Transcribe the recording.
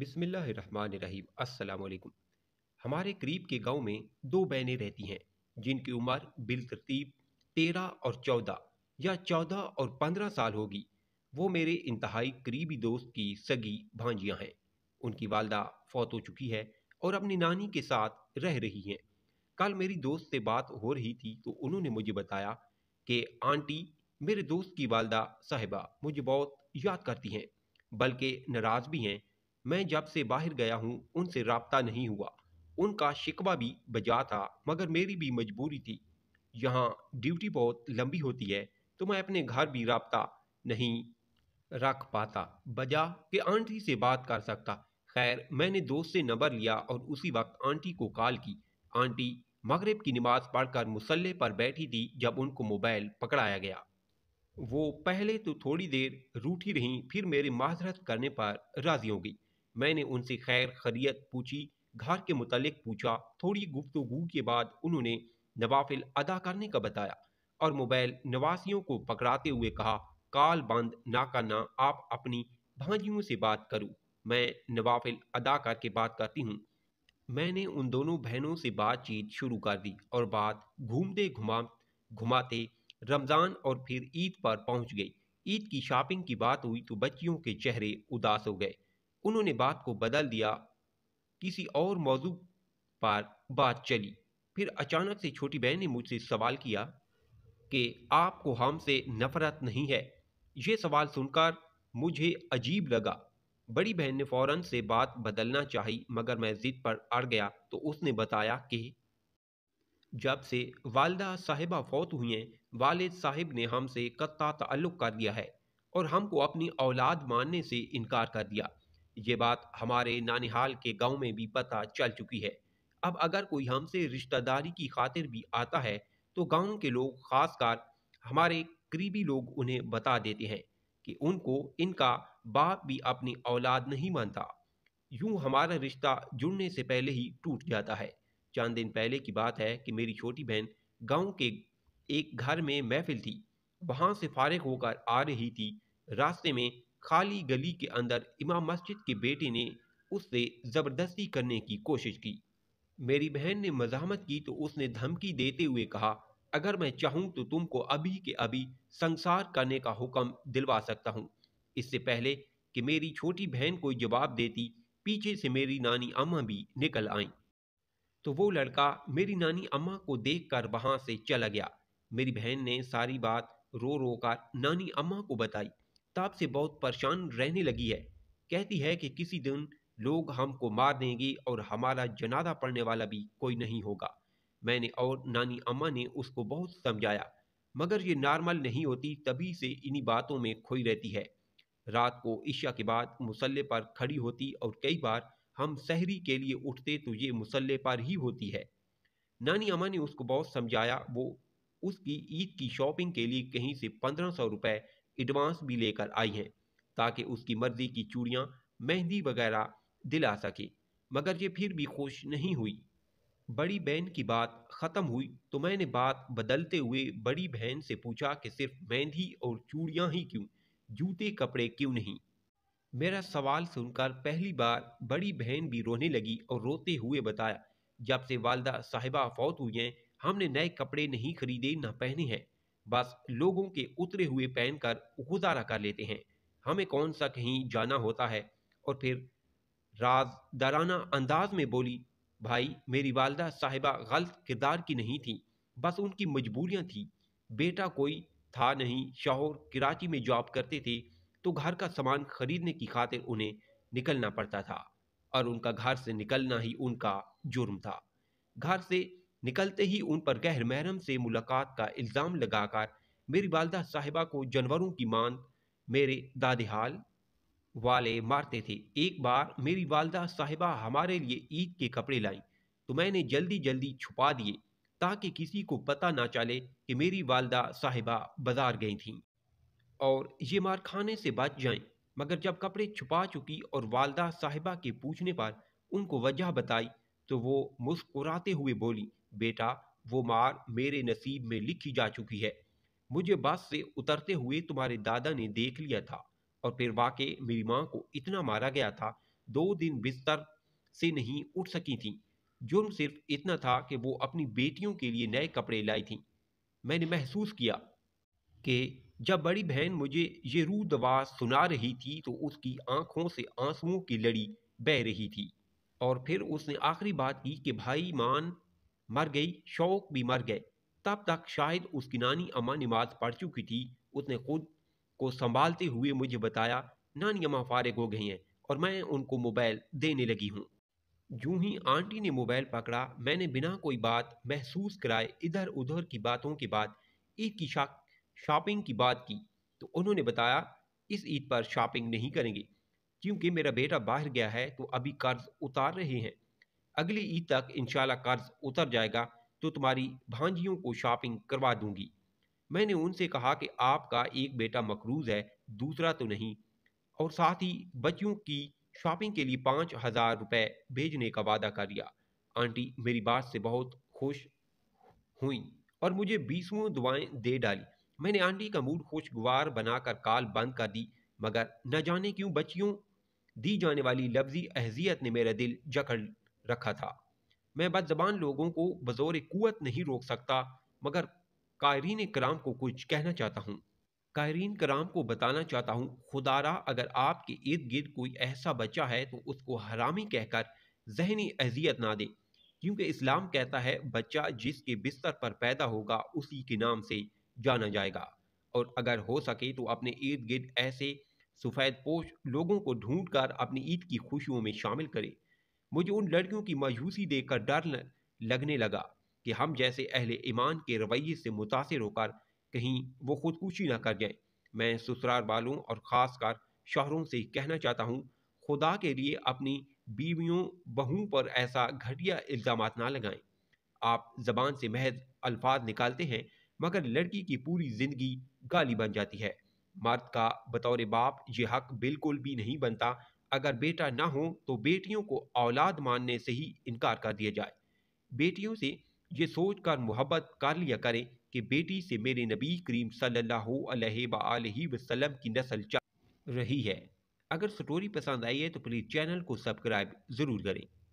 बिसमीम् अल्लाम हमारे करीब के गांव में दो बहनें रहती हैं जिनकी उम्र बिलतरतीब तेरह और चौदह या चौदह और पंद्रह साल होगी वो मेरे इंतहाई करीबी दोस्त की सगी भांजियां हैं उनकी वालदा फौत हो चुकी है और अपनी नानी के साथ रह रही हैं कल मेरी दोस्त से बात हो रही थी तो उन्होंने मुझे बताया कि आंटी मेरे दोस्त की वालदा साहिबा मुझे बहुत याद करती हैं बल्कि नाराज़ भी हैं मैं जब से बाहर गया हूँ उनसे रबता नहीं हुआ उनका शिकवा भी बजा था मगर मेरी भी मजबूरी थी यहाँ ड्यूटी बहुत लंबी होती है तो मैं अपने घर भी रबता नहीं रख पाता बजा कि आंटी से बात कर सकता खैर मैंने दोस्त से नंबर लिया और उसी वक्त आंटी को कॉल की आंटी मगरब की नमाज पढ़कर मुसल्ले पर बैठी थी जब उनको मोबाइल पकड़ाया गया वो पहले तो थोड़ी देर रूठी रहीं फिर मेरे माजरत करने पर राज़ी हो गई मैंने उनसे खैर खरीत पूछी घर के मुतालिक पूछा थोड़ी गुफ्तगु के बाद उन्होंने नवाफिल अदा करने का बताया और मोबाइल नवासियों को पकड़ाते हुए कहा काल बंद ना करना आप अपनी भांजियों से बात करूं मैं नवाफिल अदा करके बात करती हूँ मैंने उन दोनों बहनों से बातचीत शुरू कर दी और बात घूमते घुमा घुमाते रमज़ान और फिर ईद पर पहुंच गई ईद की शॉपिंग की बात हुई तो बच्चियों के चेहरे उदास हो गए उन्होंने बात को बदल दिया किसी और मौजू पर बात चली फिर अचानक से छोटी बहन ने मुझसे सवाल किया कि आपको हमसे नफरत नहीं है ये सवाल सुनकर मुझे अजीब लगा बड़ी बहन ने फ़ौरन से बात बदलना चाही मगर मैं ज़िद पर अड़ गया तो उसने बताया कि जब से वालदा साहिबा फौत हुई हैं वालिद साहिब ने हमसे कत्ता तल्लुक़ कर दिया है और हमको अपनी औलाद मानने से इनकार कर दिया ये बात हमारे नानिहाल के गांव में भी पता चल चुकी है अब अगर कोई हमसे रिश्तेदारी की खातिर भी आता है तो गांव के लोग खासकर हमारे करीबी लोग उन्हें बता देते हैं कि उनको इनका बाप भी अपनी औलाद नहीं मानता यूं हमारा रिश्ता जुड़ने से पहले ही टूट जाता है चंद दिन पहले की बात है कि मेरी छोटी बहन गांव के एक घर में महफिल थी वहां से फारिग होकर आ रही थी रास्ते में खाली गली के अंदर इमाम मस्जिद के बेटे ने उससे ज़बरदस्ती करने की कोशिश की मेरी बहन ने मजामत की तो उसने धमकी देते हुए कहा अगर मैं चाहूँ तो तुमको अभी के अभी संसार करने का हुक्म दिलवा सकता हूँ इससे पहले कि मेरी छोटी बहन कोई जवाब देती पीछे से मेरी नानी अम्मा भी निकल आईं तो वो लड़का मेरी नानी अम्मा को देख कर वहाँ से चला गया मेरी बहन ने सारी बात रो रो कर नानी अम्मा को बताई ताप से बहुत परेशान रहने लगी है कहती है कि किसी दिन लोग हमको मार देंगे और हमारा जनाजा पढ़ने वाला भी कोई नहीं होगा मैंने और नानी अम्मा ने उसको बहुत समझाया मगर ये नॉर्मल नहीं होती तभी से इन्हीं बातों में खोई रहती है रात को ईशा के बाद मुसल्ले पर खड़ी होती और कई बार हम शहरी के लिए उठते तो ये मुसल्ले पर ही होती है नानी अम्मा ने उसको बहुत समझाया वो उसकी ईद की शॉपिंग के लिए कहीं से पंद्रह सौ रुपये एडवांस भी लेकर आई हैं ताकि उसकी मर्ज़ी की चूड़ियाँ मेहंदी वगैरह दिला सके मगर ये फिर भी खुश नहीं हुई बड़ी बहन की बात ख़त्म हुई तो मैंने बात बदलते हुए बड़ी बहन से पूछा कि सिर्फ मेहंदी और चूड़ियाँ ही क्यों जूते कपड़े क्यों नहीं मेरा सवाल सुनकर पहली बार बड़ी बहन भी रोने लगी और रोते हुए बताया जब से वालदा साहिबा फौत हुई हैं हमने नए कपड़े नहीं खरीदे ना पहने हैं बस लोगों के उतरे हुए पहन कर गुजारा कर लेते हैं हमें कौन सा कहीं जाना होता है और फिर दराना अंदाज में बोली भाई मेरी वालदा साहिबा गलत किरदार की नहीं थी बस उनकी मजबूरियां थी बेटा कोई था नहीं शाहौर कराची में जॉब करते थे तो घर का सामान खरीदने की खातिर उन्हें निकलना पड़ता था और उनका घर से निकलना ही उनका जुर्म था घर से निकलते ही उन पर गहर महरम से मुलाकात का इल्ज़ाम लगाकर मेरी वालदा साहिबा को जानवरों की मान मेरे दादेहाल वाले मारते थे एक बार मेरी वालदा साहिबा हमारे लिए ईद के कपड़े लाई तो मैंने जल्दी जल्दी छुपा दिए ताकि किसी को पता ना चले कि मेरी वालदा साहिबा बाजार गई थीं और ये मार खाने से बच जाएं मगर जब कपड़े छुपा चुकी और वालदा साहिबा के पूछने पर उनको वजह बताई तो वो मुस्कुराते हुए बोली बेटा वो मार मेरे नसीब में लिखी जा चुकी है मुझे बस से उतरते हुए तुम्हारे दादा ने देख लिया था और फिर वाकई मेरी माँ को इतना मारा गया था दो दिन बिस्तर से नहीं उठ सकी थी जुर्म सिर्फ इतना था कि वो अपनी बेटियों के लिए नए कपड़े लाई थी मैंने महसूस किया कि जब बड़ी बहन मुझे ये रू दवा सुना रही थी तो उसकी आंखों से आंसुओं की लड़ी बह रही थी और फिर उसने आखिरी बात की कि भाई मान मर गई शौक भी मर गए तब तक शायद उसकी नानी अम्मा नमाज पढ़ चुकी थी उसने खुद को संभालते हुए मुझे बताया नानी अम्मा फारिग हो गई हैं और मैं उनको मोबाइल देने लगी हूँ जूँ ही आंटी ने मोबाइल पकड़ा मैंने बिना कोई बात महसूस कराए इधर उधर की बातों के बाद ईद की शा शॉपिंग की बात की तो उन्होंने बताया इस ईद पर शॉपिंग नहीं करेंगे क्योंकि मेरा बेटा बाहर गया है तो अभी कर्ज उतार रहे हैं अगली ईद तक इंशाल्लाह कर्ज उतर जाएगा तो तुम्हारी भांजियों को शॉपिंग करवा दूंगी मैंने उनसे कहा कि आपका एक बेटा मकरूज है दूसरा तो नहीं और साथ ही बच्चियों की शॉपिंग के लिए पाँच हज़ार रुपये भेजने का वादा कर लिया आंटी मेरी बात से बहुत खुश हुई और मुझे बीसवें दुआएं दे डाली मैंने आंटी का मूड खुशगवार बनाकर काल बंद कर दी मगर न जाने क्यों बच्चियों दी जाने वाली लफ्जी अहजियत ने मेरा दिल जकड़ रखा था मैं बदजबान लोगों को बज़ोर कुत नहीं रोक सकता मगर कायरीन कराम को कुछ कहना चाहता हूँ कायरीन कराम को बताना चाहता हूँ खुदारा अगर आपके इर्द गिर्द कोई ऐसा बच्चा है तो उसको हरामी कहकर जहनी अजियत ना दे क्योंकि इस्लाम कहता है बच्चा जिसके बिस्तर पर पैदा होगा उसी के नाम से जाना जाएगा और अगर हो सके तो अपने इर्द गिर्द ऐसे सफ़ेद पोश लोगों को ढूंढ कर अपनी ईद की खुशियों में शामिल करें मुझे उन लड़कियों की मायूसी देखकर डर लगने लगा कि हम जैसे अहले ईमान के रवैये से मुतासर होकर कहीं वो खुदकुशी ना कर जाए मैं ससुराल वालों और ख़ासकर शहरों से कहना चाहता हूँ खुदा के लिए अपनी बीवियों बहू पर ऐसा घटिया इल्ज़ाम ना लगाएं आप जबान से महज अल्फाज निकालते हैं मगर लड़की की पूरी ज़िंदगी गाली बन जाती है मर्द का बतौर बाप यह हक बिल्कुल भी नहीं बनता अगर बेटा ना हो तो बेटियों को औलाद मानने से ही इनकार कर दिया जाए बेटियों से ये सोच कर मोहब्बत कर लिया करें कि बेटी से मेरे नबी करीम सल्लल्लाहु अलैहि वसल्लम की नस्ल चल रही है अगर स्टोरी पसंद आई है तो प्लीज़ चैनल को सब्सक्राइब ज़रूर करें